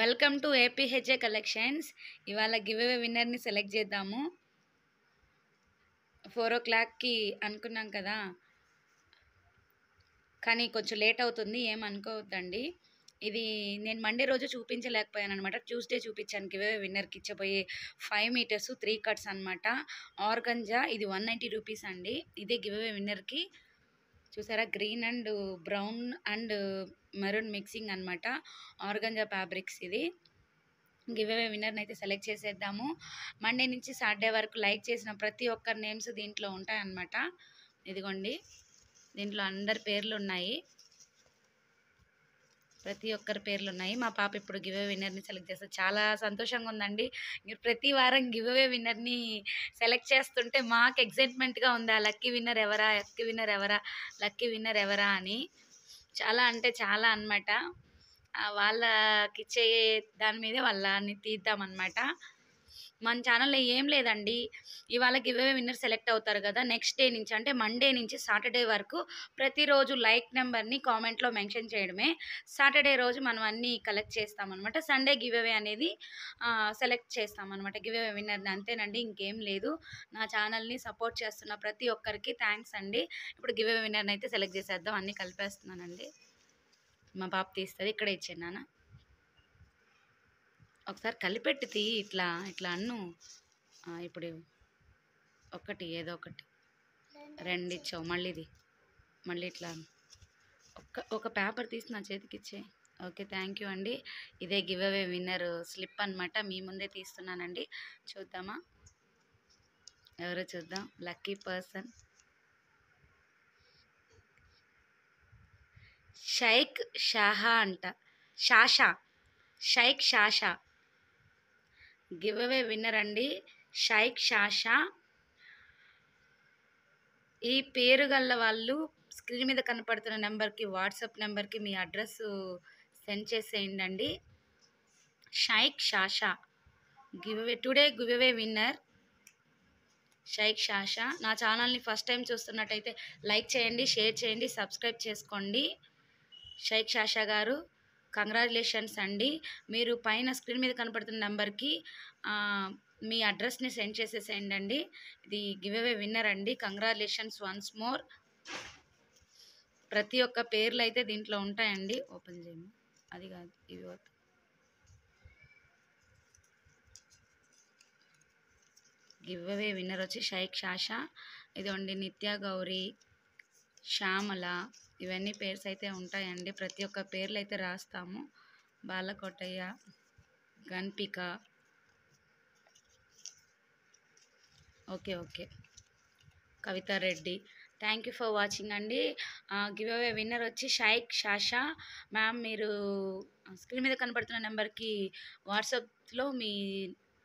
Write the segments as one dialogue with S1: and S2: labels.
S1: welcome to APHA collections ఇవాళ గివ్వే విన్నర్ని select చేద్దాము four ఓ క్లాక్కి అనుకున్నాం కదా కానీ కొంచెం లేట్ అవుతుంది ఏం అనుకోవద్దండి ఇది నేను మండే రోజు చూపించలేకపోయాను అనమాట ట్యూస్డే చూపించాను గివే విన్నర్కి ఇచ్చబోయే ఫైవ్ మీటర్స్ త్రీ కట్స్ అనమాట ఆర్గంజా ఇది వన్ నైంటీ రూపీస్ అండి ఇదే గివే విన్నర్కి చూసారా green and brown and maroon mixing అనమాట ఆర్గంజా ఫ్యాబ్రిక్స్ ఇది గివ్ అవే విన్నర్ని అయితే సెలెక్ట్ చేసేద్దాము మండే నుంచి సాటర్డే వరకు లైక్ చేసిన ప్రతి ఒక్కరి నేమ్స్ దీంట్లో ఉంటాయన్నమాట ఇదిగోండి దీంట్లో అందరి పేర్లు ఉన్నాయి ప్రతి ఒక్కరి పేర్లు ఉన్నాయి మా పాప ఇప్పుడు గివ్ అవే విన్నర్ని సెలెక్ట్ చేస్తారు చాలా సంతోషంగా ఉందండి మీరు ప్రతి వారం గివ్ అవే విన్నర్ని సెలెక్ట్ చేస్తుంటే మాకు ఎగ్జైట్మెంట్గా ఉంది ఆ లక్కీ విన్నర్ ఎవరా లక్కీ విన్నర్ ఎవరా లక్కీ విన్నర్ ఎవరా అని చాలా అంటే చాలా అనమాట వాళ్ళకి ఇచ్చే దాని మీదే వాళ్ళని తీద్దామన్నమాట మన ఛానల్లో ఏం లేదండి ఇవాళ గివ్వే విన్నర్ సెలెక్ట్ అవుతారు కదా నెక్స్ట్ డే నుంచి అంటే మండే నుంచి సాటర్డే వరకు ప్రతిరోజు లైక్ నెంబర్ని కామెంట్లో మెన్షన్ చేయడమే సాటర్డే రోజు మనం అన్నీ కలెక్ట్ చేస్తామన్నమాట సండే గివ్వే అనేది సెలెక్ట్ చేస్తామన్నమాట గివ్వే విన్నర్ని అంతేనండి ఇంకేం లేదు నా ఛానల్ని సపోర్ట్ చేస్తున్న ప్రతి ఒక్కరికి థ్యాంక్స్ అండి ఇప్పుడు గివ్వే విన్నర్ని అయితే సెలెక్ట్ చేసేద్దాం అన్నీ కలిపేస్తున్నానండి మా బాబు తీస్తుంది ఇక్కడే ఇచ్చాను నాన్న ఒకసారి కలిపెట్టి తీ ఇట్లా ఇట్లా అన్ను ఇప్పుడు ఒకటి ఏదో ఒకటి రెండు ఇచ్చావు మళ్ళీది మళ్ళీ ఇట్లా ఒక్క ఒక పేపర్ తీసి నా చేతికి ఇచ్చే ఓకే థ్యాంక్ యూ అండి ఇదే గివ్ అవే విన్నర్ స్లిప్ అనమాట మీ ముందే తీస్తున్నానండి చూద్దామా ఎవరు చూద్దాం లక్కీ పర్సన్ షైక్ షాహా అంట Shasha Shaik Shasha giveaway winner అండి షైక్ షాషా ఈ పేరు గల వాళ్ళు స్క్రీన్ మీద కనపడుతున్న నెంబర్కి వాట్సాప్ నెంబర్కి మీ అడ్రస్ సెండ్ చేసేయండి Shaik Shasha giveaway today giveaway winner Shaik Shasha నా ఛానల్ని ఫస్ట్ టైం చూస్తున్నట్టయితే లైక్ చేయండి షేర్ చేయండి సబ్స్క్రైబ్ చేసుకోండి షైక్ షాషా గారు కంగ్రాచులేషన్స్ అండి మీరు పైన స్క్రీన్ మీద కనపడుతున్న నెంబర్కి మీ అడ్రస్ని సెండ్ చేసేసేయండి అండి ఇది గివ్ అవే విన్నర్ అండి కంగ్రాచులేషన్స్ వన్స్ మోర్ ప్రతి ఒక్క పేర్లు అయితే దీంట్లో ఉంటాయండి ఓపెన్ చేయము అది కాదు ఇవి గివ్ అవే విన్నర్ వచ్చి షైక్ షాషా ఇదండి నిత్యా గౌరీ శ్యామల ఇవన్నీ పేర్స్ అయితే ఉంటాయండి ప్రతి ఒక్క పేర్లు అయితే రాస్తాము బాలకోటయ్య గన్పిక okay okay Kavitha Reddy thank you for watching అండి గివ్ అవే విన్నర్ వచ్చి షైక్ షాషా మ్యామ్ మీరు స్క్రీన్ మీద కనబడుతున్న నెంబర్కి వాట్సాప్లో మీ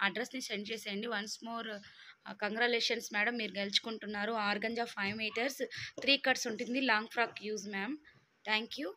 S1: అడ్రస్ని సెండ్ చేసేయండి వన్స్ మోర్ కంగ్రాలేషన్స్ మేడం మీరు గెలుచుకుంటున్నారు organza five meters three cuts ఉంటుంది long frock use ma'am thank you